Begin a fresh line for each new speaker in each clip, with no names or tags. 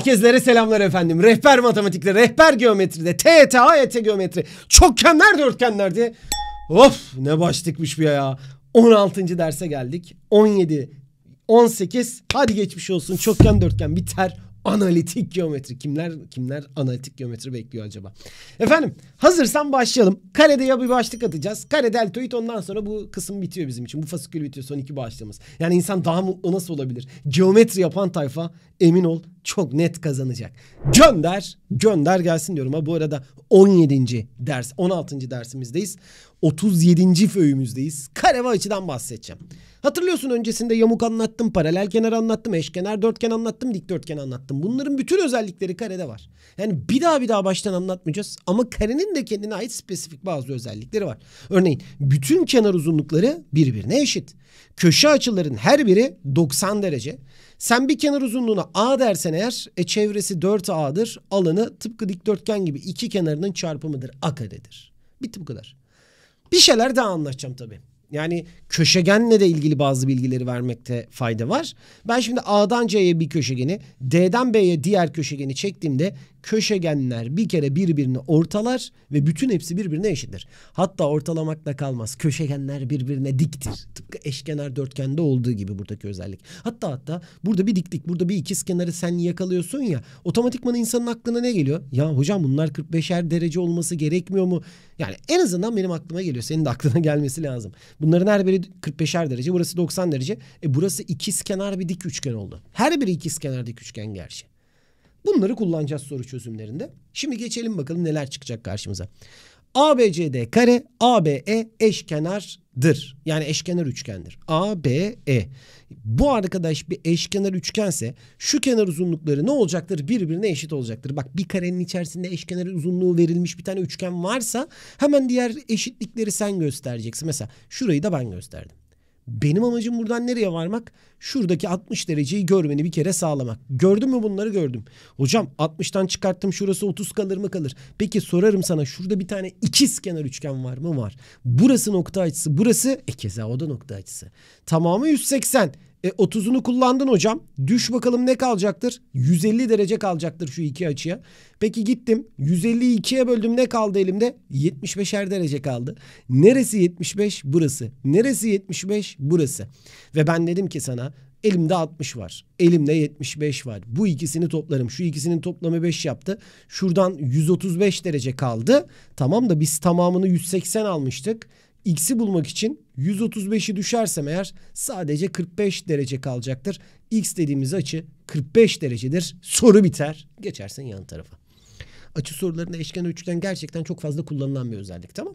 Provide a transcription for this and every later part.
Herkeslere selamlar efendim. Rehber matematikte, rehber geometride, TET, AYT e, geometri, çokgenler, dörtgenlerde. Of ne başlıkmış bu ya. 16. derse geldik. 17, 18. Hadi geçmiş olsun. Çokgen, dörtgen biter analitik geometri. Kimler kimler analitik geometri bekliyor acaba? Efendim hazırsan başlayalım. Karede ya bir başlık atacağız. Kare deltoid ondan sonra bu kısım bitiyor bizim için. Bu fasikül bitiyor son iki başlığımız. Yani insan daha mutlu nasıl olabilir? Geometri yapan tayfa emin ol çok net kazanacak. Gönder, gönder gelsin diyorum. Ha bu arada 17. ders, 16. dersimizdeyiz. 37. föyümüzdeyiz. Kare ve açıdan bahsedeceğim. Hatırlıyorsun öncesinde yamuk anlattım, paralel kenar anlattım, eşkenar dörtgen anlattım, dikdörtgen anlattım. Bunların bütün özellikleri karede var. Yani bir daha bir daha baştan anlatmayacağız ama karenin de kendine ait spesifik bazı özellikleri var. Örneğin bütün kenar uzunlukları birbirine eşit. Köşe açıların her biri 90 derece. Sen bir kenar uzunluğuna A dersen eğer e, çevresi 4A'dır. Alanı tıpkı dikdörtgen gibi iki kenarının çarpımıdır. A karedir. Bitti bu kadar. Bir şeyler daha anlatacağım tabii. Yani köşegenle de ilgili bazı bilgileri vermekte fayda var. Ben şimdi A'dan C'ye bir köşegeni, D'den B'ye diğer köşegeni çektiğimde köşegenler bir kere birbirini ortalar ve bütün hepsi birbirine eşittir. Hatta ortalamakla kalmaz. Köşegenler birbirine diktir. Tıpkı eşkenar dörtgende olduğu gibi buradaki özellik. Hatta hatta burada bir diklik, burada bir ikiz kenarı sen yakalıyorsun ya. Otomatikman insanın aklına ne geliyor? Ya hocam bunlar 45'er derece olması gerekmiyor mu? Yani en azından benim aklıma geliyor. Senin de aklına gelmesi lazım. Bunların her biri 45'er derece. Burası 90 derece. E burası ikiz kenar bir dik üçgen oldu. Her biri ikiz kenar dik üçgen gerçi. Bunları kullanacağız soru çözümlerinde. Şimdi geçelim bakalım neler çıkacak karşımıza. ABCD kare ABE eşkenardır. Yani eşkenar üçgendir. ABE. Bu arkadaş bir eşkenar üçgense şu kenar uzunlukları ne olacaktır? Birbirine eşit olacaktır. Bak bir karenin içerisinde eşkenar uzunluğu verilmiş bir tane üçgen varsa hemen diğer eşitlikleri sen göstereceksin. Mesela şurayı da ben gösterdim. Benim amacım buradan nereye varmak? Şuradaki 60 dereceyi görmeni bir kere sağlamak. Gördün mü bunları gördüm. Hocam 60'tan çıkarttım şurası 30 kalır mı kalır? Peki sorarım sana şurada bir tane ikiz kenar üçgen var mı? Var. Burası nokta açısı, burası e keza o da nokta açısı. Tamamı 180. E 30'unu kullandın hocam. Düş bakalım ne kalacaktır? 150 derece kalacaktır şu iki açıya. Peki gittim. 150'yi ikiye böldüm ne kaldı elimde? 75'er derece kaldı. Neresi 75? Burası. Neresi 75? Burası. Ve ben dedim ki sana Elimde 60 var. Elimde 75 var. Bu ikisini toplarım. Şu ikisinin toplamı 5 yaptı. Şuradan 135 derece kaldı. Tamam da biz tamamını 180 almıştık x'i bulmak için 135'i düşersem eğer sadece 45 derece kalacaktır. x dediğimiz açı 45 derecedir. Soru biter. Geçersin yan tarafa. Açı sorularında eşken üçgen gerçekten çok fazla kullanılan bir özellik tamam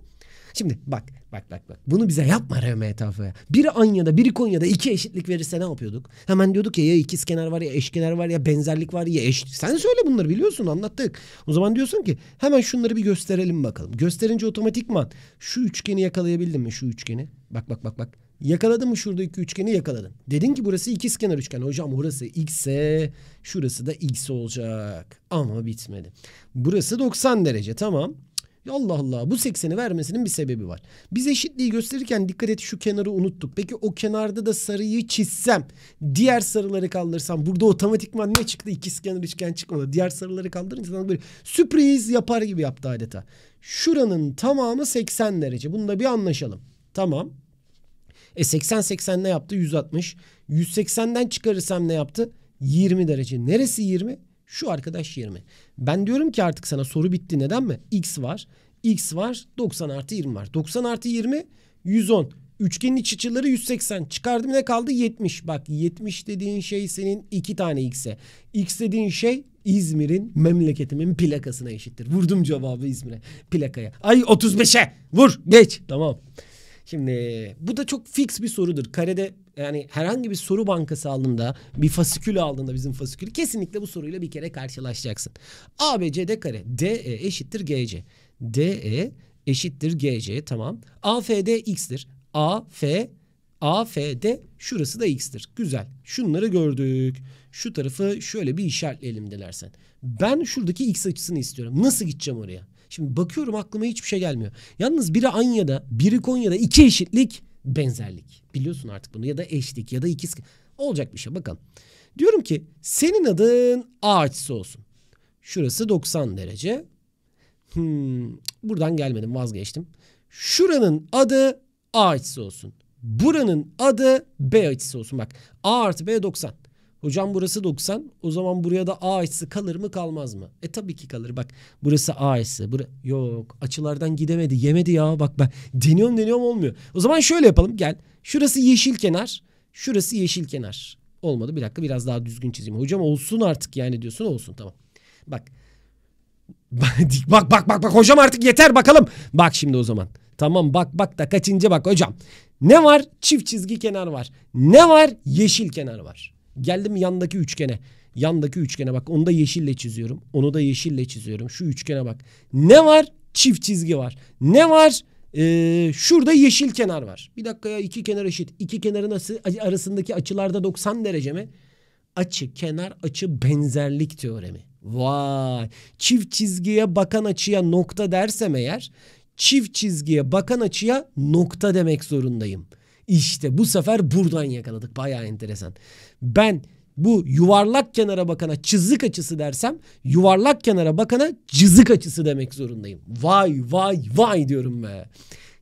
Şimdi bak bak bak bak. Bunu bize yapma RMTF'ye. Biri Anya'da biri Konya'da iki eşitlik verirse ne yapıyorduk? Hemen diyorduk ya ya ikiz kenar var ya eş kenar var ya benzerlik var ya eş. Sen söyle bunları biliyorsun anlattık. O zaman diyorsun ki hemen şunları bir gösterelim bakalım. Gösterince otomatikman şu üçgeni yakalayabildim mi şu üçgeni? Bak bak bak bak. Yakaladın mı şurada iki üçgeni yakaladın. Dedin ki burası ikiz kenar üçgen. Hocam burası x'e şurası da x olacak. Ama bitmedi. Burası 90 derece tamam. Ya Allah Allah bu 80'i vermesinin bir sebebi var. Biz eşitliği gösterirken dikkat et şu kenarı unuttuk. Peki o kenarda da sarıyı çizsem diğer sarıları kaldırırsam burada otomatikman ne çıktı? İkiz kenar üçgen çıkmadı. Diğer sarıları kaldırınca sana böyle sürpriz yapar gibi yaptı adeta. Şuranın tamamı 80 derece. Bunu da bir anlaşalım. Tamam. E 80 80 ne yaptı? 160. 180'den çıkarırsam ne yaptı? 20 derece. Neresi 20? Şu arkadaş 20. Ben diyorum ki artık sana soru bitti. Neden mi? X var. X var. 90 artı 20 var. 90 artı 20 110. Üçgenin iç açıları 180. Çıkardım ne kaldı? 70. Bak 70 dediğin şey senin iki tane x'e. X dediğin şey İzmir'in memleketimin plakasına eşittir. Vurdum cevabı İzmir'e. Plakaya. Ay 35'e. Vur. Geç. Tamam. Şimdi bu da çok fix bir sorudur. Karede yani herhangi bir soru bankası aldığında bir fasikül aldığında bizim fasikül kesinlikle bu soruyla bir kere karşılaşacaksın. ABCD kare DE eşittir GC. DE eşittir GC tamam. AFD X'tir. AF AFD şurası da X'tir. Güzel. Şunları gördük. Şu tarafı şöyle bir işaretleyelim dilersen. Ben şuradaki X açısını istiyorum. Nasıl gideceğim oraya? Şimdi bakıyorum aklıma hiçbir şey gelmiyor. Yalnız biri Anya'da, biri Konya'da iki eşitlik benzerlik. Biliyorsun artık bunu ya da eşlik ya da ikiz. Olacak bir şey bakalım. Diyorum ki senin adın A açısı olsun. Şurası 90 derece. Hmm, buradan gelmedim vazgeçtim. Şuranın adı A açısı olsun. Buranın adı B açısı olsun. Bak A artı B 90. Hocam burası 90. O zaman buraya da A açısı kalır mı kalmaz mı? E tabii ki kalır. Bak burası A açısı. Bur Yok açılardan gidemedi. Yemedi ya. Bak ben deniyorum deniyorum olmuyor. O zaman şöyle yapalım. Gel. Şurası yeşil kenar. Şurası yeşil kenar. Olmadı. Bir dakika biraz daha düzgün çizeyim. Hocam olsun artık yani diyorsun. Olsun tamam. Bak. bak bak bak bak hocam artık yeter bakalım. Bak şimdi o zaman. Tamam bak bak da kaçıncı bak hocam. Ne var? Çift çizgi kenar var. Ne var? Yeşil kenar var. Geldim yandaki üçgene. Yandaki üçgene bak. Onu da yeşille çiziyorum. Onu da yeşille çiziyorum. Şu üçgene bak. Ne var? Çift çizgi var. Ne var? Ee, şurada yeşil kenar var. Bir dakika ya iki kenar eşit. İki kenarın arasındaki açılarda 90 derece mi? Açı, kenar, açı benzerlik teoremi. Vay. Çift çizgiye bakan açıya nokta dersem eğer çift çizgiye bakan açıya nokta demek zorundayım. İşte bu sefer buradan yakaladık. Bayağı enteresan. Ben bu yuvarlak kenara bakana çizik açısı dersem yuvarlak kenara bakana çizik açısı demek zorundayım. Vay vay vay diyorum be.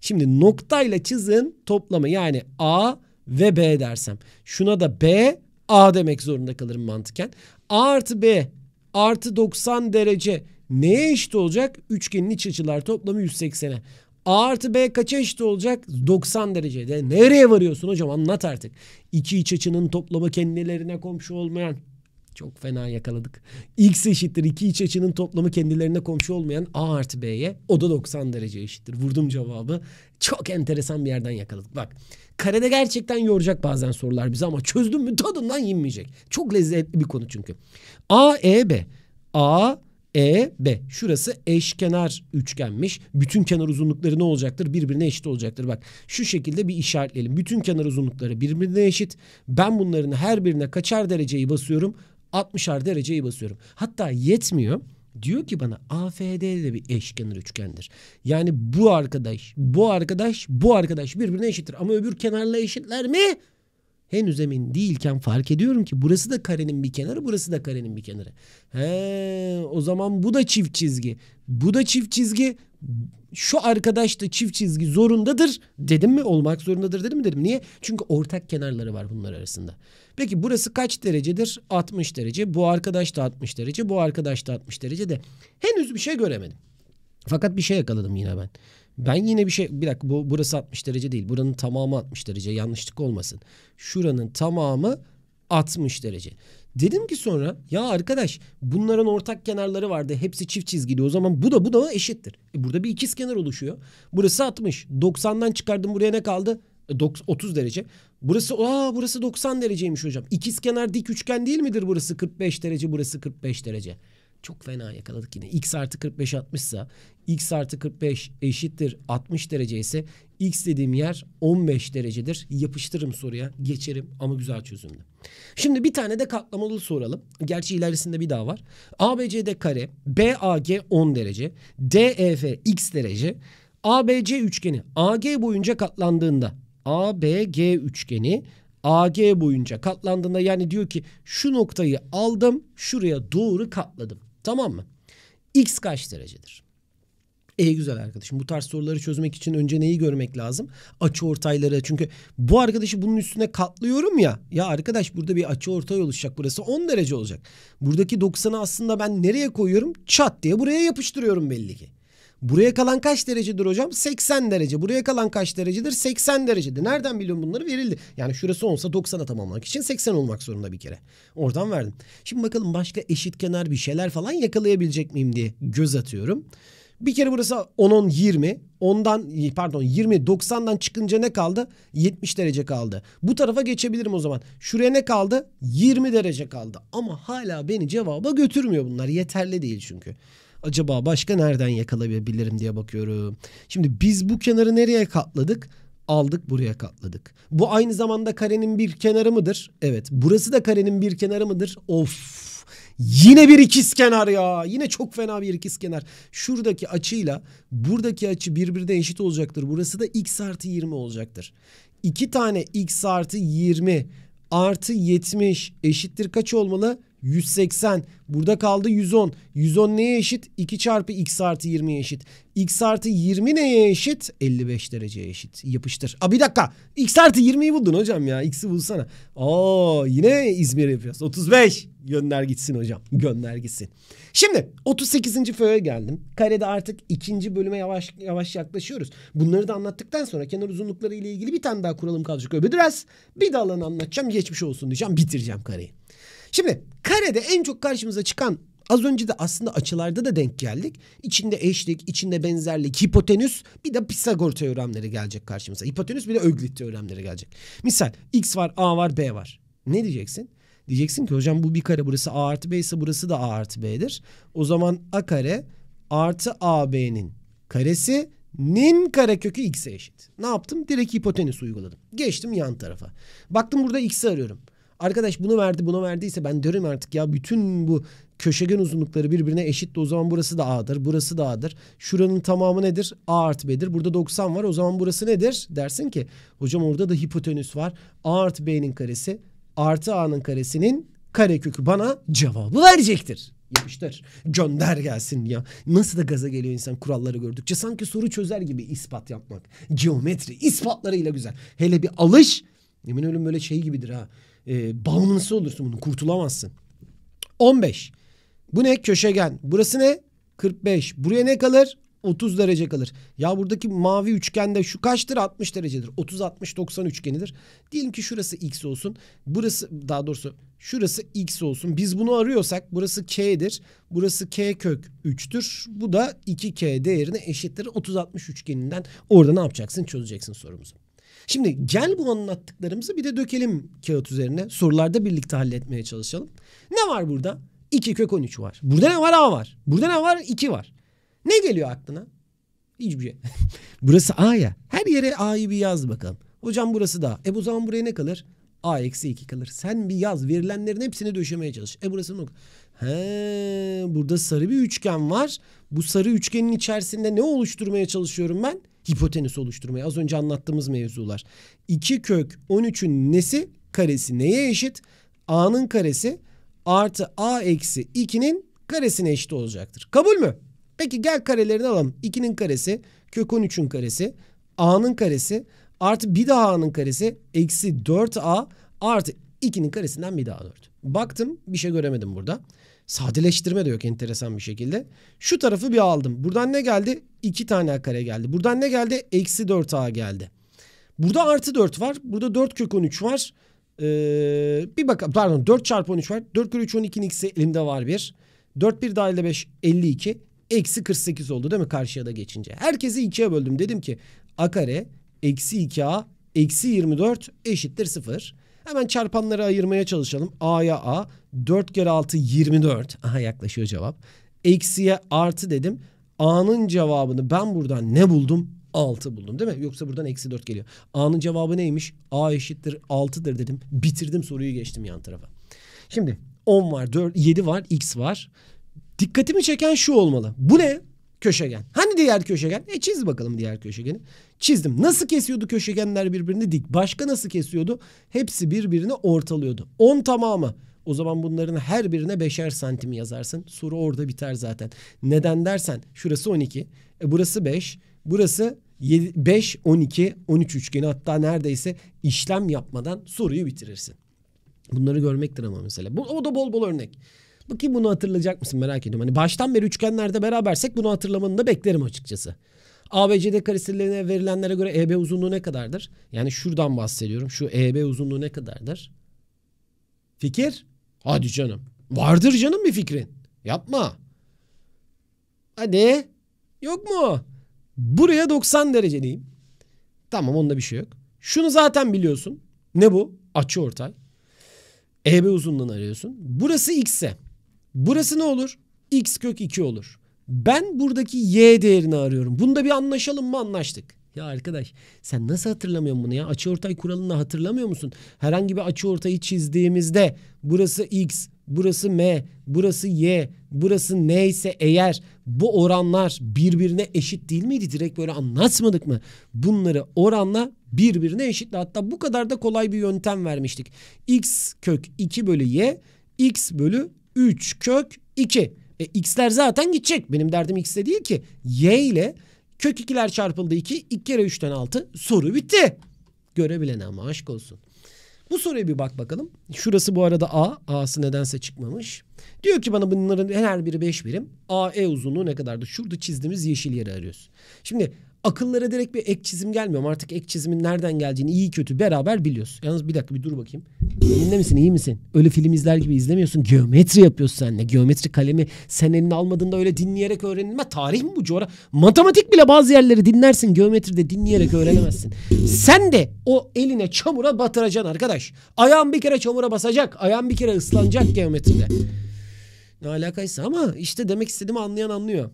Şimdi noktayla çizin toplamı yani A ve B dersem. Şuna da B A demek zorunda kalırım mantıken. A artı B artı 90 derece neye eşit olacak? Üçgenin iç açılar toplamı 180'e. A artı B kaça eşit olacak? 90 derecede. Nereye varıyorsun hocam anlat artık. İki iç açının toplamı kendilerine komşu olmayan. Çok fena yakaladık. X eşittir iki iç açının toplamı kendilerine komşu olmayan A artı B'ye. O da 90 derece eşittir. Vurdum cevabı. Çok enteresan bir yerden yakaladık. Bak karede gerçekten yoracak bazen sorular bizi ama çözdüm mü tadından yinmeyecek. Çok lezzetli bir konu çünkü. A, E, B. A, e, B. Şurası eşkenar üçgenmiş. Bütün kenar uzunlukları ne olacaktır? Birbirine eşit olacaktır. Bak şu şekilde bir işaretleyelim. Bütün kenar uzunlukları birbirine eşit. Ben bunların her birine kaçar dereceyi basıyorum? 60'ar dereceyi basıyorum. Hatta yetmiyor. Diyor ki bana AFD de bir eşkenar üçgendir. Yani bu arkadaş, bu arkadaş, bu arkadaş birbirine eşittir. Ama öbür kenarla eşitler mi? henüz emin değilken fark ediyorum ki burası da karenin bir kenarı burası da karenin bir kenarı. He, o zaman bu da çift çizgi. Bu da çift çizgi. Şu arkadaş da çift çizgi zorundadır dedim mi? Olmak zorundadır dedim mi dedim. Niye? Çünkü ortak kenarları var bunlar arasında. Peki burası kaç derecedir? 60 derece. Bu arkadaş da 60 derece. Bu arkadaş da 60 derece de henüz bir şey göremedim. Fakat bir şey yakaladım yine ben. Ben yine bir şey bir dakika bu, burası 60 derece değil. Buranın tamamı 60 derece yanlışlık olmasın. Şuranın tamamı 60 derece. Dedim ki sonra ya arkadaş bunların ortak kenarları vardı. Hepsi çift çizgili. O zaman bu da bu da eşittir. E burada bir ikiz kenar oluşuyor. Burası 60. 90'dan çıkardım buraya ne kaldı? 30 e, derece. Burası aa burası 90 dereceymiş hocam. İkiz kenar dik üçgen değil midir burası 45 derece burası 45 derece. Çok fena yakaladık yine. X artı 45 60 sa x artı 45 eşittir 60 derece ise x dediğim yer 15 derecedir. Yapıştırırım soruya geçerim ama güzel çözümlü. Şimdi bir tane de katlamalı soralım. Gerçi ilerisinde bir daha var. ABCD kare, BAG 10 derece, DEF x derece. ABC üçgeni AG boyunca katlandığında ABG üçgeni AG boyunca katlandığında yani diyor ki şu noktayı aldım şuraya doğru katladım. Tamam mı? X kaç derecedir? E güzel arkadaşım bu tarz soruları çözmek için önce neyi görmek lazım? Açı ortayları. Çünkü bu arkadaşı bunun üstüne katlıyorum ya. Ya arkadaş burada bir açı ortay oluşacak. Burası 10 derece olacak. Buradaki 90'ı aslında ben nereye koyuyorum? Çat diye buraya yapıştırıyorum belli ki. Buraya kalan kaç derecedir hocam? 80 derece. Buraya kalan kaç derecedir? 80 derecedir. Nereden biliyorum bunları? Verildi. Yani şurası olsa 90'a tamamlamak için 80 olmak zorunda bir kere. Oradan verdim. Şimdi bakalım başka eşit kenar bir şeyler falan yakalayabilecek miyim diye göz atıyorum. Bir kere burası 10-10 20. ondan pardon 20 90'dan çıkınca ne kaldı? 70 derece kaldı. Bu tarafa geçebilirim o zaman. Şuraya ne kaldı? 20 derece kaldı. Ama hala beni cevaba götürmüyor bunlar. Yeterli değil çünkü. Acaba başka nereden yakalayabilirim diye bakıyorum. Şimdi biz bu kenarı nereye katladık? aldık buraya katladık. Bu aynı zamanda karenin bir kenarı mıdır? Evet. Burası da karenin bir kenarı mıdır? Of Yine bir ikizkenar ya. Yine çok fena bir ikizkenar. Şuradaki açıyla buradaki açı birbirine eşit olacaktır. Burası da x artı 20 olacaktır. İki tane x artı 20 artı 70 eşittir kaç olmalı? 180. Burada kaldı 110. 110 neye eşit? 2 çarpı x artı 20 eşit. x artı 20 neye eşit? 55 dereceye eşit. Yapıştır. Aa bir dakika. x artı 20'yi buldun hocam ya. x'i bulsana. Oo yine İzmir yapıyoruz. 35. Gönder gitsin hocam. Gönder gitsin. Şimdi 38. föye geldim. Karede artık ikinci bölüme yavaş yavaş yaklaşıyoruz. Bunları da anlattıktan sonra kenar uzunlukları ile ilgili bir tane daha kuralım kalacak Biraz Bir de alanı anlatacağım. Geçmiş olsun diyeceğim. Bitireceğim kareyi. Şimdi karede en çok karşımıza çıkan Az önce de aslında açılarda da denk geldik. İçinde eşlik, içinde benzerlik, hipotenüs bir de Pisagor teoremleri gelecek karşımıza. Hipotenüs bir de Öglit teoremleri gelecek. Misal x var, a var, b var. Ne diyeceksin? Diyeceksin ki hocam bu bir kare burası A artı B ise burası da A artı B'dir. O zaman A kare artı AB'nin karesi nin karekökü x'e eşit. Ne yaptım? Direkt hipotenüs uyguladım. Geçtim yan tarafa. Baktım burada x'i arıyorum. Arkadaş bunu verdi bunu verdiyse ben derim artık ya bütün bu köşegen uzunlukları birbirine eşit de o zaman burası da A'dır burası da A'dır. Şuranın tamamı nedir? A artı B'dir. Burada 90 var o zaman burası nedir? Dersin ki hocam orada da hipotenüs var. A artı B'nin karesi artı a'nın karesinin karekökü bana cevabı verecektir. Yapıştır. Gönder gelsin ya. Nasıl da gaza geliyor insan kuralları gördükçe. Sanki soru çözer gibi ispat yapmak. Geometri ispatlarıyla güzel. Hele bir alış. Yemin ölüm böyle şey gibidir ha. E, bağımlısı olursun bunu kurtulamazsın. 15. Bu ne? Köşegen. Burası ne? 45. Buraya ne kalır? 30 derece kalır. Ya buradaki mavi üçgende şu kaçtır? 60 derecedir. 30 60 90 üçgenidir. Diyelim ki şurası x olsun. Burası daha doğrusu şurası x olsun. Biz bunu arıyorsak burası k'dir. Burası k kök 3'tür. Bu da 2k değerine eşittir. 30 60 üçgeninden orada ne yapacaksın? Çözeceksin sorumuzu. Şimdi gel bu anlattıklarımızı bir de dökelim kağıt üzerine. Sorularda birlikte halletmeye çalışalım. Ne var burada? 2 kök 13 var. Burada ne var? A var. Burada ne var? 2 var. Ne geliyor aklına? Hiçbir şey. burası A ya. Her yere A'yı bir yaz bakalım. Hocam burası da E bu zaman buraya ne kalır? A eksi 2 kalır. Sen bir yaz. Verilenlerin hepsini döşemeye çalış. E burası nokta. He, burada sarı bir üçgen var. Bu sarı üçgenin içerisinde ne oluşturmaya çalışıyorum ben? Hipotenüs oluşturmaya. Az önce anlattığımız mevzular. 2 kök 13'ün nesi? Karesi neye eşit? A'nın karesi artı A eksi 2'nin karesine eşit olacaktır. Kabul mü? Peki gel karelerini alalım. 2'nin karesi, kök 13'ün karesi, a'nın karesi artı bir daha a'nın karesi eksi 4a artı 2'nin karesinden bir daha 4. Baktım bir şey göremedim burada. Sadeleştirme de yok enteresan bir şekilde. Şu tarafı bir aldım. Buradan ne geldi? 2 tane kare geldi. Buradan ne geldi? Eksi 4a geldi. Burada artı 4 var. Burada 4 kök 13 var. Ee, bir bakalım. Pardon 4 çarpı 13 var. 4 kök 3 12'nin x'i elimde var bir. 4 1 dahil 5 52. Eksi 48 oldu değil mi karşıya da geçince. Herkesi ikiye böldüm. Dedim ki a kare eksi 2a eksi 24 eşittir 0. Hemen çarpanları ayırmaya çalışalım. A'ya A. 4 kere 6 24. Aha yaklaşıyor cevap. Eksiye artı dedim. A'nın cevabını ben buradan ne buldum? 6 buldum değil mi? Yoksa buradan eksi 4 geliyor. A'nın cevabı neymiş? A eşittir 6'dır dedim. Bitirdim soruyu geçtim yan tarafa. Şimdi 10 var, 4, 7 var, x var. Dikkatimi çeken şu olmalı. Bu ne? Köşegen. Hani diğer köşegen? E çiz bakalım diğer köşegeni. Çizdim. Nasıl kesiyordu köşegenler birbirini dik? Başka nasıl kesiyordu? Hepsi birbirini ortalıyordu. 10 tamamı. O zaman bunların her birine 5'er santim yazarsın. Soru orada biter zaten. Neden dersen şurası 12. E burası 5. Burası 7, 5, 12, 13 üçgeni hatta neredeyse işlem yapmadan soruyu bitirirsin. Bunları görmektir ama mesela. Bu, o da bol bol örnek. Bu ki bunu hatırlayacak mısın merak ediyorum. Hani baştan beri üçgenlerde berabersek bunu hatırlamanı da beklerim açıkçası. ABCD karesellerine verilenlere göre EB uzunluğu ne kadardır? Yani şuradan bahsediyorum. Şu EB uzunluğu ne kadardır? Fikir? Hadi canım. Vardır canım bir fikrin. Yapma. Hadi. Yok mu? Buraya 90 derece diyeyim. Tamam onda bir şey yok. Şunu zaten biliyorsun. Ne bu? Açı ortay. EB uzunluğunu arıyorsun. Burası X Burası ne olur? X kök 2 olur. Ben buradaki y değerini arıyorum. Bunda bir anlaşalım mı anlaştık. Ya arkadaş sen nasıl hatırlamıyorsun bunu ya? Açı ortay kuralını hatırlamıyor musun? Herhangi bir açı ortayı çizdiğimizde burası x, burası m, burası y, burası neyse eğer bu oranlar birbirine eşit değil miydi? Direkt böyle anlatmadık mı? Bunları oranla birbirine eşitle. Hatta bu kadar da kolay bir yöntem vermiştik. x kök 2 bölü y, x bölü 3 kök 2. E x'ler zaten gidecek. Benim derdim x'te değil ki. Y ile kök 2'ler çarpıldı 2. 2 kere 3'ten 6. Soru bitti. görebilen ama aşk olsun. Bu soruya bir bak bakalım. Şurası bu arada A. A'sı nedense çıkmamış. Diyor ki bana bunların her biri 5 birim. A E uzunluğu ne kadardı? Şurada çizdiğimiz yeşil yeri arıyoruz. Şimdi akıllara direkt bir ek çizim gelmiyor mu? Artık ek çizimin nereden geldiğini iyi kötü beraber biliyoruz. Yalnız bir dakika bir dur bakayım. Elinde misin iyi misin? Öyle film izler gibi izlemiyorsun. Geometri yapıyorsun seninle. Geometri kalemi sen eline almadığında öyle dinleyerek öğrenilme. Tarih mi bu coğra? Matematik bile bazı yerleri dinlersin. geometri de dinleyerek öğrenemezsin. Sen de o eline çamura batıracaksın arkadaş. Ayağın bir kere çamura basacak. Ayağın bir kere ıslanacak geometride. Ne alakaysa ama işte demek istediğimi anlayan anlıyor.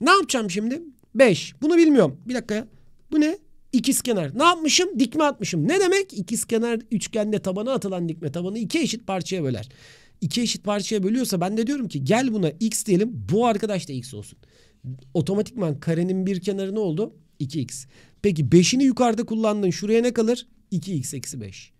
Ne yapacağım şimdi? 5. Bunu bilmiyorum. Bir dakika ya. Bu ne? İkizkenar. Ne yapmışım? Dikme atmışım. Ne demek? İkizkenar üçgende tabana atılan dikme tabanı iki eşit parçaya böler. İki eşit parçaya bölüyorsa ben de diyorum ki gel buna x diyelim. Bu arkadaş da x olsun. Otomatikman karenin bir kenarı ne oldu? 2x. Peki 5'ini yukarıda kullandın. Şuraya ne kalır? 2x eksi 5.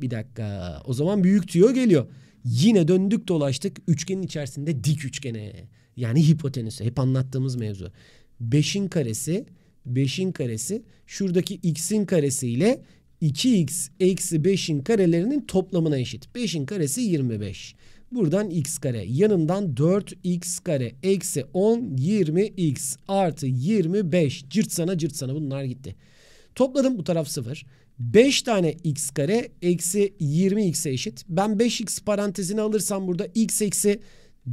Bir dakika. O zaman büyük tüyo geliyor. Yine döndük dolaştık üçgenin içerisinde dik üçgene. Yani hipotenüse. Hep anlattığımız mevzu. 5'in karesi 5'in karesi şuradaki x'in karesi ile 2x eksi 5'in karelerinin toplamına eşit. 5'in karesi 25. Buradan x kare yanından 4x kare eksi 10 20x artı 25 cırt sana cırt sana bunlar gitti. Topladım bu taraf 0. 5 tane x kare eksi 20x'e eşit. Ben 5x parantezini alırsam burada x eksi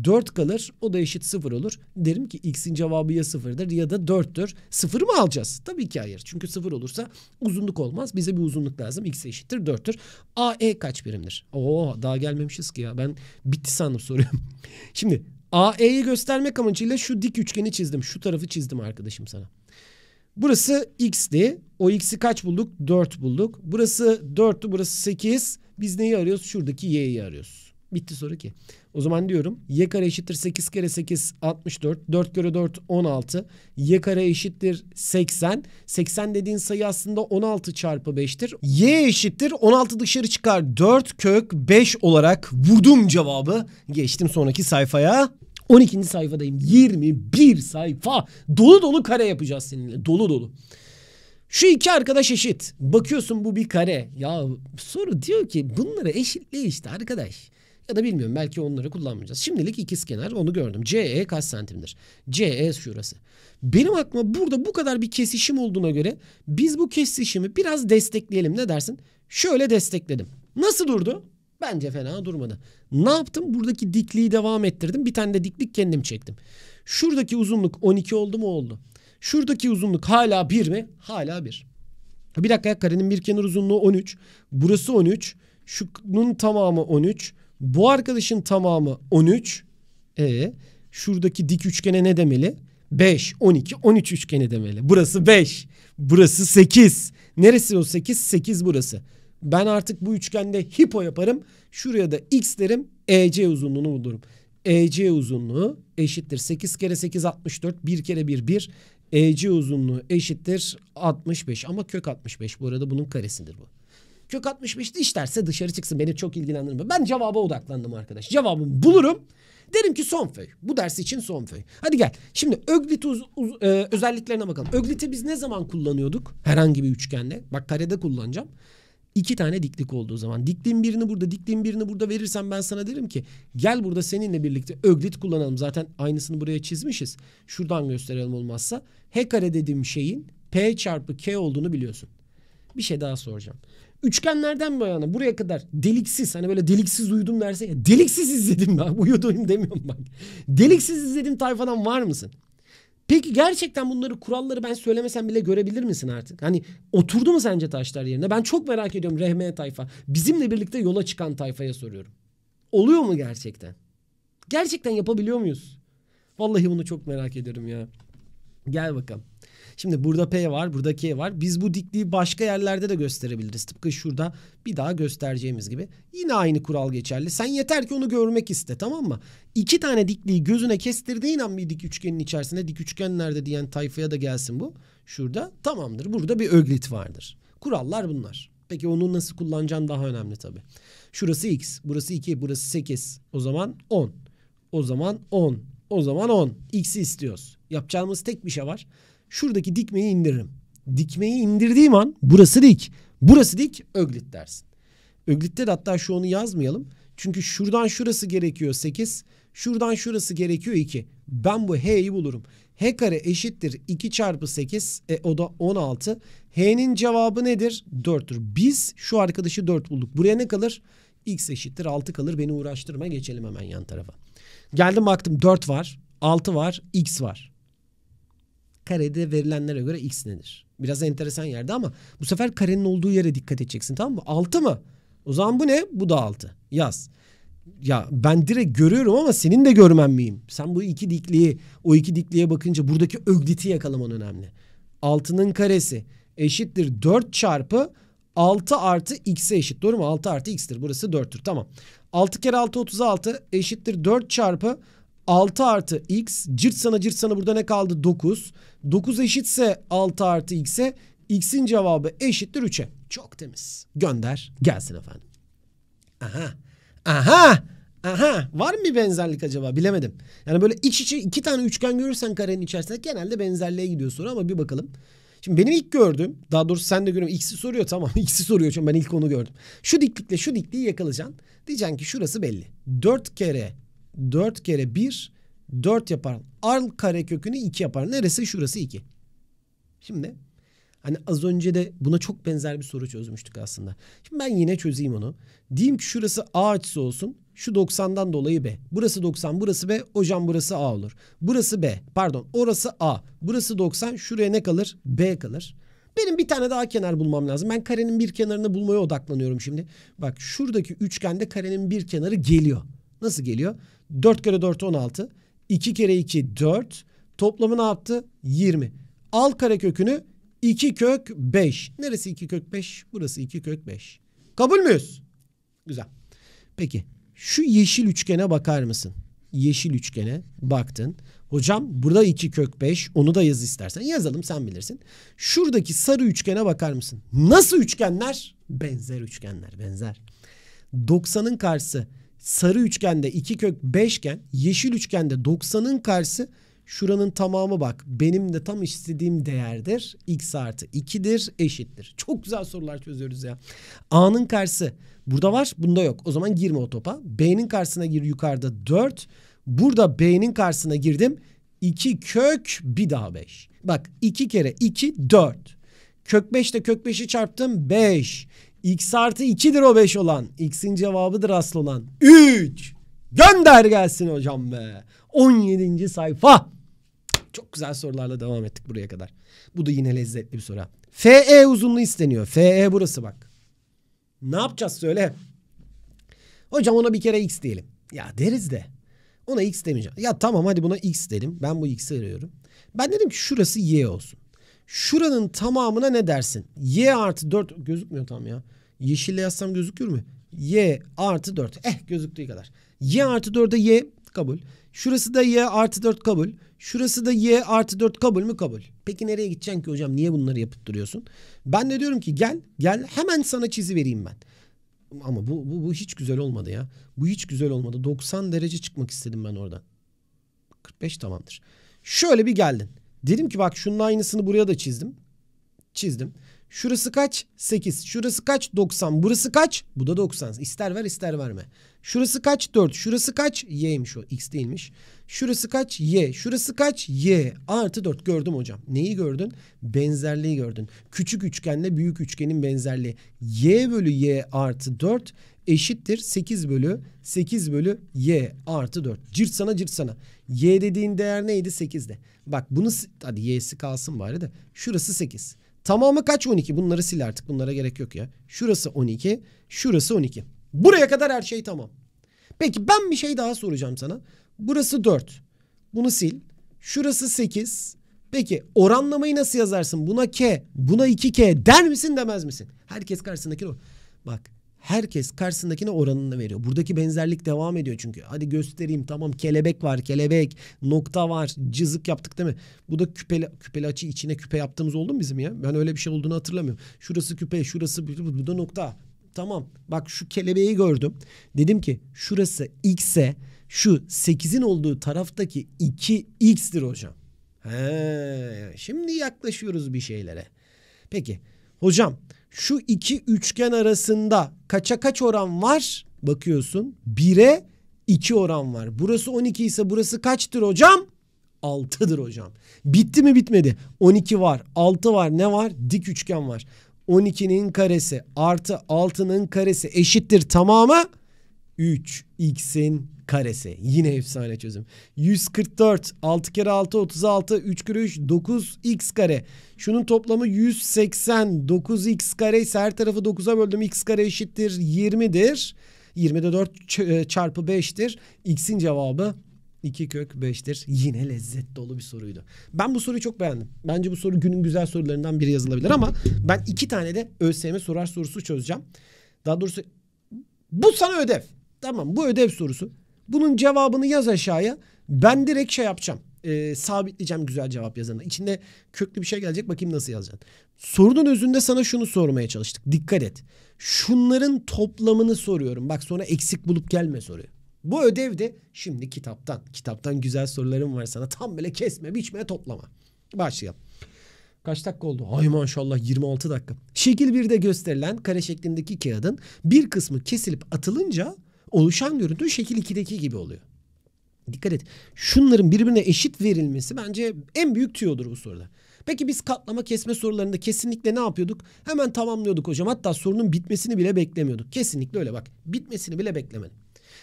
4 kalır o da eşit 0 olur. Derim ki x'in cevabı ya 0'dır ya da 4'tür. 0 mı alacağız? Tabii ki hayır. Çünkü 0 olursa uzunluk olmaz. Bize bir uzunluk lazım. x e eşittir 4'tür. AE kaç birimdir? Oo daha gelmemişiz ki ya. Ben bitti sandım soruyorum. Şimdi AE'yi göstermek amacıyla şu dik üçgeni çizdim. Şu tarafı çizdim arkadaşım sana. Burası x'ti. O x'i kaç bulduk? 4 bulduk. Burası 4'tü. Burası 8. Biz neyi arıyoruz? Şuradaki y'yi arıyoruz. Bitti soru ki. O zaman diyorum y kare eşittir 8 kere 8 64. 4 kere 4 16. Y kare eşittir 80. 80 dediğin sayı aslında 16 çarpı 5'tir. Y eşittir 16 dışarı çıkar 4 kök 5 olarak vurdum cevabı. Geçtim sonraki sayfaya. 12. sayfadayım. 21 sayfa. Dolu dolu kare yapacağız seninle. Dolu dolu. Şu iki arkadaş eşit. Bakıyorsun bu bir kare. Ya soru diyor ki bunları eşitle işte arkadaş. Ya da bilmiyorum belki onları kullanmayacağız. Şimdilik ikiz kenar onu gördüm. CE kaç santimdir? CE şurası. Benim aklıma burada bu kadar bir kesişim olduğuna göre biz bu kesişimi biraz destekleyelim. Ne dersin? Şöyle destekledim. Nasıl durdu? Bence fena durmadı. Ne yaptım? Buradaki dikliği devam ettirdim. Bir tane de diklik kendim çektim. Şuradaki uzunluk 12 oldu mu oldu. Şuradaki uzunluk hala 1 mi? Hala 1. Bir dakika karenin bir kenar uzunluğu 13. Burası 13. Şunun tamamı 13. Bu arkadaşın tamamı 13. E şuradaki dik üçgene ne demeli? 5, 12, 13 üçgeni demeli. Burası 5. Burası 8. Neresi o 8? 8 burası. Ben artık bu üçgende hipo yaparım. Şuraya da x derim. EC uzunluğunu bulurum. EC uzunluğu eşittir 8 kere 8 64 1 kere 1 1 EC uzunluğu eşittir 65 ama kök 65 bu arada bunun karesidir bu. Kök 65 diş derse dışarı çıksın beni çok ilgilendirmiyor. Ben cevaba odaklandım arkadaş. Cevabımı bulurum. Derim ki son föy. Bu ders için son föy. Hadi gel. Şimdi öglit uz, uz, e, özelliklerine bakalım. Öglit'i biz ne zaman kullanıyorduk? Herhangi bir üçgende. Bak karede kullanacağım. İki tane diklik olduğu zaman. Dikliğin birini burada, dikliğin birini burada verirsem ben sana derim ki gel burada seninle birlikte öglit kullanalım. Zaten aynısını buraya çizmişiz. Şuradan gösterelim olmazsa. H kare dediğim şeyin P çarpı K olduğunu biliyorsun. Bir şey daha soracağım. Üçgenlerden bu yana buraya kadar deliksiz hani böyle deliksiz uyudum derse ya deliksiz izledim ben uyudum demiyorum bak. Deliksiz izledim tayfadan var mısın? Peki gerçekten bunları kuralları ben söylemesem bile görebilir misin artık? Hani oturdu mu sence taşlar yerine? Ben çok merak ediyorum Rehme tayfa. Bizimle birlikte yola çıkan tayfaya soruyorum. Oluyor mu gerçekten? Gerçekten yapabiliyor muyuz? Vallahi bunu çok merak ediyorum ya. Gel bakalım. Şimdi burada P var, burada K var. Biz bu dikliği başka yerlerde de gösterebiliriz. Tıpkı şurada bir daha göstereceğimiz gibi. Yine aynı kural geçerli. Sen yeter ki onu görmek iste tamam mı? İki tane dikliği gözüne kestirdiğin an bir dik üçgenin içerisinde dik üçgen nerede diyen tayfaya da gelsin bu. Şurada tamamdır. Burada bir öglit vardır. Kurallar bunlar. Peki onu nasıl kullanacağın daha önemli tabii. Şurası x, burası 2, burası 8. O zaman 10. O zaman 10. O zaman 10. X'i istiyoruz. Yapacağımız tek bir şey var. Şuradaki dikmeyi indiririm. Dikmeyi indirdiğim an burası dik. Burası dik öglit dersin. Öglitte de hatta şu onu yazmayalım. Çünkü şuradan şurası gerekiyor 8. Şuradan şurası gerekiyor 2. Ben bu h'yi bulurum. h kare eşittir 2 çarpı 8. E, o da 16. h'nin cevabı nedir? 4'tür. Biz şu arkadaşı 4 bulduk. Buraya ne kalır? x eşittir 6 kalır. Beni uğraştırma geçelim hemen yan tarafa. Geldim baktım 4 var. 6 var. x var karede verilenlere göre x nedir? Biraz enteresan yerde ama bu sefer karenin olduğu yere dikkat edeceksin tamam mı? 6 mı? O zaman bu ne? Bu da 6. Yaz. Ya ben direkt görüyorum ama senin de görmem miyim? Sen bu iki dikliği, o iki dikliğe bakınca buradaki ögliti yakalaman önemli. 6'nın karesi eşittir 4 çarpı 6 artı x'e eşit. Doğru mu? 6 artı x'tir. Burası 4'tür. Tamam. 6 kere 6 36 eşittir 4 çarpı 6 artı x cırt sana cırt sana burada ne kaldı 9. 9 eşitse 6 artı x'e x'in cevabı eşittir 3'e. Çok temiz. Gönder gelsin efendim. Aha. Aha. Aha var mı bir benzerlik acaba bilemedim. Yani böyle iç içe iki tane üçgen görürsen karenin içerisinde genelde benzerliğe gidiyor soru ama bir bakalım. Şimdi benim ilk gördüğüm daha doğrusu sen de görüyorum x'i soruyor tamam x'i soruyor çünkü ben ilk onu gördüm. Şu diklikle şu dikliği yakalayacaksın. Diyeceksin ki şurası belli. 4 kere 4 kere 1 4 yapar. Al kare kökünü 2 yapar. Neresi? Şurası 2. Şimdi hani az önce de buna çok benzer bir soru çözmüştük aslında. Şimdi ben yine çözeyim onu. Diyeyim ki şurası A açısı olsun. Şu 90'dan dolayı B. Burası 90, burası B. Hocam burası A olur. Burası B. Pardon orası A. Burası 90. Şuraya ne kalır? B kalır. Benim bir tane daha kenar bulmam lazım. Ben karenin bir kenarını bulmaya odaklanıyorum şimdi. Bak şuradaki üçgende karenin bir kenarı geliyor. Nasıl geliyor? 4 kere 4 16. 2 kere 2 4. Toplamı ne yaptı? 20. Al kare kökünü 2 kök 5. Neresi 2 kök 5? Burası 2 kök 5. Kabul müyüz? Güzel. Peki şu yeşil üçgene bakar mısın? Yeşil üçgene baktın. Hocam burada 2 kök 5 onu da yaz istersen. Yazalım sen bilirsin. Şuradaki sarı üçgene bakar mısın? Nasıl üçgenler? Benzer üçgenler benzer. 90'ın karşısı sarı üçgende 2 kök 5'ken yeşil üçgende 90'ın karşısı şuranın tamamı bak benim de tam istediğim değerdir. X artı 2'dir eşittir. Çok güzel sorular çözüyoruz ya. A'nın karşısı burada var bunda yok. O zaman girme o topa. B'nin karşısına gir yukarıda 4. Burada B'nin karşısına girdim. 2 kök bir daha 5. Bak 2 kere 2 4. Kök 5 ile kök 5'i çarptım 5. X artı 2'dir o 5 olan. X'in cevabıdır asıl olan. 3. Gönder gelsin hocam be. 17. sayfa. Çok güzel sorularla devam ettik buraya kadar. Bu da yine lezzetli bir soru. FE uzunluğu isteniyor. FE burası bak. Ne yapacağız söyle. Hocam ona bir kere x diyelim. Ya deriz de. Ona x demeyeceğim. Ya tamam hadi buna x dedim. Ben bu x'i arıyorum. Ben dedim ki şurası y olsun. Şuranın tamamına ne dersin? Y artı 4 gözükmüyor tam ya. Yeşille yazsam gözükür mü? Y artı 4. Eh gözüktüğü kadar. Y artı 4'e Y kabul. Şurası da Y artı 4 kabul. Şurası da Y artı 4 kabul mü kabul. Peki nereye gideceksin ki hocam? Niye bunları yapıp duruyorsun? Ben de diyorum ki gel gel hemen sana çizi vereyim ben. Ama bu, bu, bu hiç güzel olmadı ya. Bu hiç güzel olmadı. 90 derece çıkmak istedim ben oradan. 45 tamamdır. Şöyle bir geldin. Dedim ki bak şunun aynısını buraya da çizdim. Çizdim. Şurası kaç? 8. Şurası kaç? 90. Burası kaç? Bu da 90. İster ver ister verme. Şurası kaç? 4. Şurası kaç? Y'ymiş o. X değilmiş. Şurası kaç? Y. Şurası kaç? Y. Artı 4. Gördüm hocam. Neyi gördün? Benzerliği gördün. Küçük üçgenle büyük üçgenin benzerliği. Y bölü Y artı 4 eşittir 8 bölü 8 bölü y artı 4. Cırt sana cırt sana. Y dediğin değer neydi? 8'de. Bak bunu hadi y'si kalsın bari de. Şurası 8. Tamamı kaç? 12. Bunları sil artık. Bunlara gerek yok ya. Şurası 12. Şurası 12. Buraya kadar her şey tamam. Peki ben bir şey daha soracağım sana. Burası 4. Bunu sil. Şurası 8. Peki oranlamayı nasıl yazarsın? Buna K, buna 2K der misin demez misin? Herkes karşısındaki o. Bak herkes karşısındakine oranını veriyor. Buradaki benzerlik devam ediyor çünkü. Hadi göstereyim tamam kelebek var kelebek nokta var cızık yaptık değil mi? Bu da küpeli, küpeli açı içine küpe yaptığımız oldu mu bizim ya? Ben öyle bir şey olduğunu hatırlamıyorum. Şurası küpe şurası bu da nokta. Tamam bak şu kelebeği gördüm. Dedim ki şurası x'e şu 8'in olduğu taraftaki 2x'tir hocam. He, şimdi yaklaşıyoruz bir şeylere. Peki hocam şu iki üçgen arasında kaça kaç oran var? Bakıyorsun 1'e 2 oran var. Burası 12 ise burası kaçtır hocam? 6'dır hocam. Bitti mi bitmedi. 12 var 6 var ne var? Dik üçgen var. 12'nin karesi artı 6'nın karesi eşittir tamamı 3x'in karesi. Yine efsane çözüm. 144 6 kere 6 36 3 kere 3 9x kare. Şunun toplamı 180 9x kare ise her tarafı 9'a böldüm. x kare eşittir 20'dir. 20'de 4 çarpı 5'tir. x'in cevabı 2 kök 5'tir. Yine lezzet dolu bir soruydu. Ben bu soruyu çok beğendim. Bence bu soru günün güzel sorularından biri yazılabilir ama ben iki tane de ÖSYM sorar sorusu çözeceğim. Daha doğrusu bu sana ödev. Tamam bu ödev sorusu. Bunun cevabını yaz aşağıya. Ben direkt şey yapacağım. E, sabitleyeceğim güzel cevap yazanı. İçinde köklü bir şey gelecek. Bakayım nasıl yazacaksın. Sorunun özünde sana şunu sormaya çalıştık. Dikkat et. Şunların toplamını soruyorum. Bak sonra eksik bulup gelme soruyor. Bu ödev de şimdi kitaptan. Kitaptan güzel sorularım var sana. Tam böyle kesme, biçme, toplama. Başlayalım. Kaç dakika oldu? Ay maşallah 26 dakika. Şekil 1'de gösterilen kare şeklindeki kağıdın bir kısmı kesilip atılınca oluşan görüntü şekil 2'deki gibi oluyor. Dikkat et. Şunların birbirine eşit verilmesi bence en büyük tüyodur bu soruda. Peki biz katlama kesme sorularında kesinlikle ne yapıyorduk? Hemen tamamlıyorduk hocam. Hatta sorunun bitmesini bile beklemiyorduk. Kesinlikle öyle bak. Bitmesini bile beklemedim.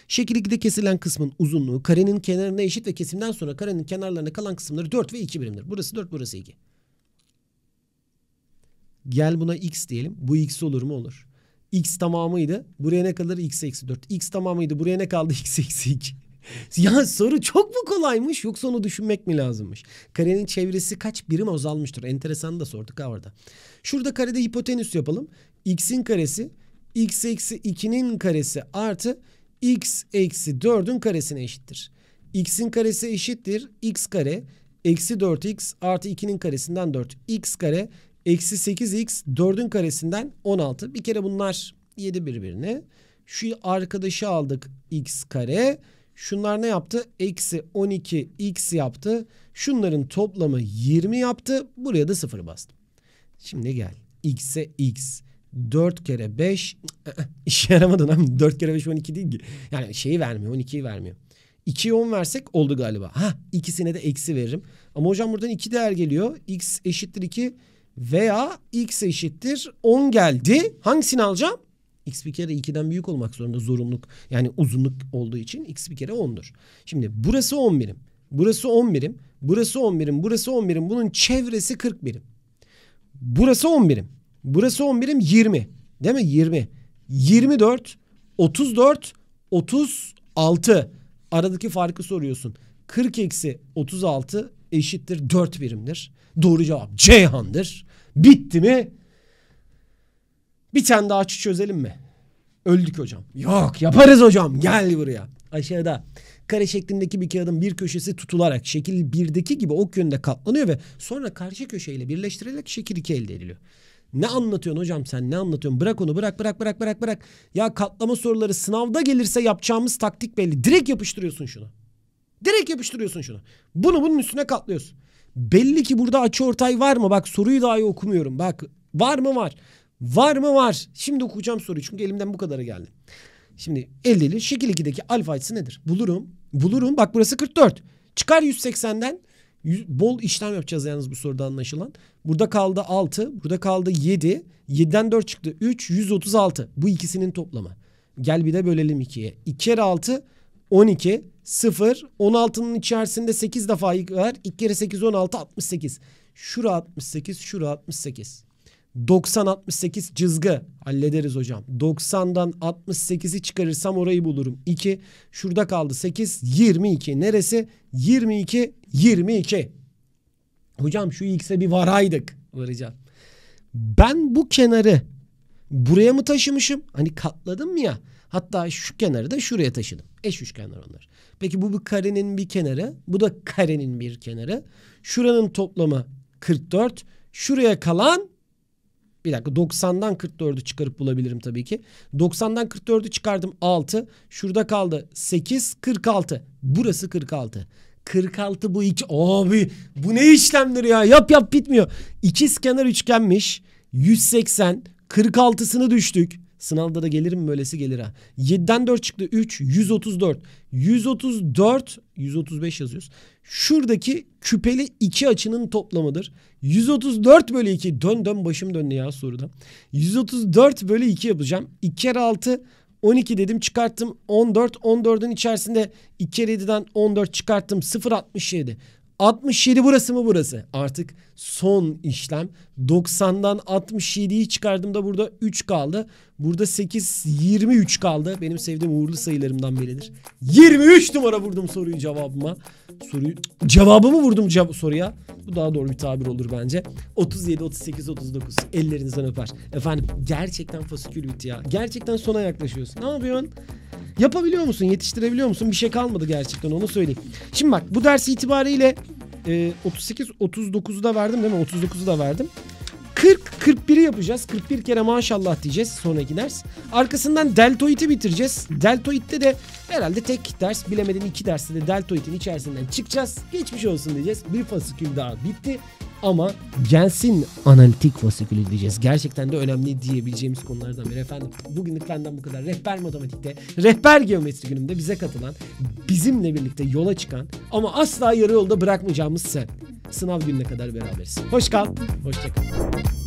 Şekil 2'de kesilen kısmın uzunluğu karenin kenarına eşit ve kesimden sonra karenin kenarlarına kalan kısımları 4 ve 2 birimdir. Burası 4 burası 2. Gel buna x diyelim. Bu x olur mu? Olur. X tamamıydı. Buraya ne kalır? X eksi 4. X tamamıydı. Buraya ne kaldı? X eksi 2. ya soru çok mu kolaymış yoksa onu düşünmek mi lazımmış? Karenin çevresi kaç birim azalmıştır? Enteresan da sorduk ha orada. Şurada karede hipotenüs yapalım. X'in karesi x eksi 2'nin karesi artı x eksi 4'ün karesine eşittir. x'in karesi eşittir x kare eksi 4x artı 2'nin karesinden 4 x kare Eksi 8x 4'ün karesinden 16. Bir kere bunlar yedi birbirine. Şu arkadaşı aldık x kare. Şunlar ne yaptı? Eksi 12 x yaptı. Şunların toplamı 20 yaptı. Buraya da 0 bastım. Şimdi gel. x'e x. 4 kere 5 işe yaramadın abi. 4 kere 5 12 değil ki. Yani şeyi vermiyor 12'yi vermiyor. 2'ye 10 versek oldu galiba. Ha ikisine de eksi veririm. Ama hocam buradan 2 değer geliyor. x eşittir 2 veya x eşittir 10 geldi. Hangisini alacağım? x bir kere 2'den büyük olmak zorunda zorunluluk yani uzunluk olduğu için x bir kere 10'dur. Şimdi burası 10 birim. Burası 10 birim. Burası 10 birim. Burası 10 birim. Bunun çevresi 40 birim. Burası 10 birim. Burası 10 birim 20. Değil mi? 20. 24, 34, 36. Aradaki farkı soruyorsun. 40 eksi 36 eşittir 4 birimdir. Doğru cevap Ceyhan'dır. Bitti mi? Bir tane daha açı çözelim mi? Öldük hocam. Yok yaparız hocam gel buraya. Aşağıda kare şeklindeki bir kağıdın bir köşesi tutularak şekil 1'deki gibi ok yönünde katlanıyor ve sonra karşı köşeyle birleştirilerek şekil 2 elde ediliyor. Ne anlatıyorsun hocam sen ne anlatıyorsun? Bırak onu bırak bırak bırak bırak bırak. Ya katlama soruları sınavda gelirse yapacağımız taktik belli. Direkt yapıştırıyorsun şunu. Direkt yapıştırıyorsun şunu. Bunu bunun üstüne katlıyorsun. Belli ki burada açı ortay var mı? Bak soruyu daha iyi okumuyorum. Bak var mı var. Var mı var. Şimdi okuyacağım soruyu çünkü elimden bu kadarı geldi. Şimdi 50'li şekil 2'deki alfa açısı nedir? Bulurum. Bulurum. Bak burası 44. Çıkar 180'den. Bol işlem yapacağız yalnız bu soruda anlaşılan. Burada kaldı 6. Burada kaldı 7. 7'den 4 çıktı. 3. 136. Bu ikisinin toplamı. Gel bir de bölelim 2'ye. 2 kere 6 12 0 16'nın içerisinde 8 defa var. 2 kere 8 16 68. Şura 68, şura 68. 90 68 cızgı hallederiz hocam. 90'dan 68'i çıkarırsam orayı bulurum. 2 şurada kaldı 8 22. Neresi? 22 22. Hocam şu x'e bir varaydık. Varacağım. Ben bu kenarı buraya mı taşımışım? Hani katladım ya. Hatta şu kenarı da şuraya taşıdım. Eş üçgenler onlar. Peki bu bir karenin bir kenarı. Bu da karenin bir kenarı. Şuranın toplamı 44. Şuraya kalan bir dakika 90'dan 44'ü çıkarıp bulabilirim tabii ki. 90'dan 44'ü çıkardım 6. Şurada kaldı 8 46. Burası 46. 46 bu iki abi bu ne işlemdir ya yap yap bitmiyor. kenar üçgenmiş. 180 46'sını düştük. Sınavda da gelirim böylesi gelir ha. 7'den 4 çıktı. 3 134. 134 135 yazıyoruz. Şuradaki küpeli iki açının toplamıdır. 134 bölü 2. Dön dön başım döndü ya soruda. 134 bölü 2 yapacağım. 2 kere 6 12 dedim çıkarttım 14. 14'ün içerisinde 2 kere 7'den 14 çıkarttım 0.67. 67 burası mı burası? Artık son işlem. 90'dan 67'yi da burada 3 kaldı. Burada 8, 23 kaldı. Benim sevdiğim uğurlu sayılarımdan biridir. 23 numara vurdum soruyu cevabıma. Soruyu cevabımı vurdum cev soruya. Bu daha doğru bir tabir olur bence. 37, 38, 39 ellerinizden öper. Efendim gerçekten fasikül bitti ya. Gerçekten sona yaklaşıyorsun. Ne yapıyorsun? Yapabiliyor musun? Yetiştirebiliyor musun? Bir şey kalmadı gerçekten onu söyleyeyim. Şimdi bak bu ders itibariyle e, 38 39'u da verdim değil mi? 39'u da verdim. 40 41'i yapacağız. 41 kere maşallah diyeceğiz sonraki ders. Arkasından deltoidi bitireceğiz. Deltoid'de de herhalde tek ders bilemedin iki derste de deltoidin içerisinden çıkacağız. Geçmiş olsun diyeceğiz. Bir fasikül daha bitti ama Gens'in analitik fasikülü diyeceğiz. Gerçekten de önemli diyebileceğimiz konulardan biri. Efendim bugünlük benden bu kadar. Rehber matematikte, rehber geometri günümde bize katılan, bizimle birlikte yola çıkan ama asla yarı yolda bırakmayacağımız sen. Sınav gününe kadar beraberiz. Hoş kal, hoşça kal.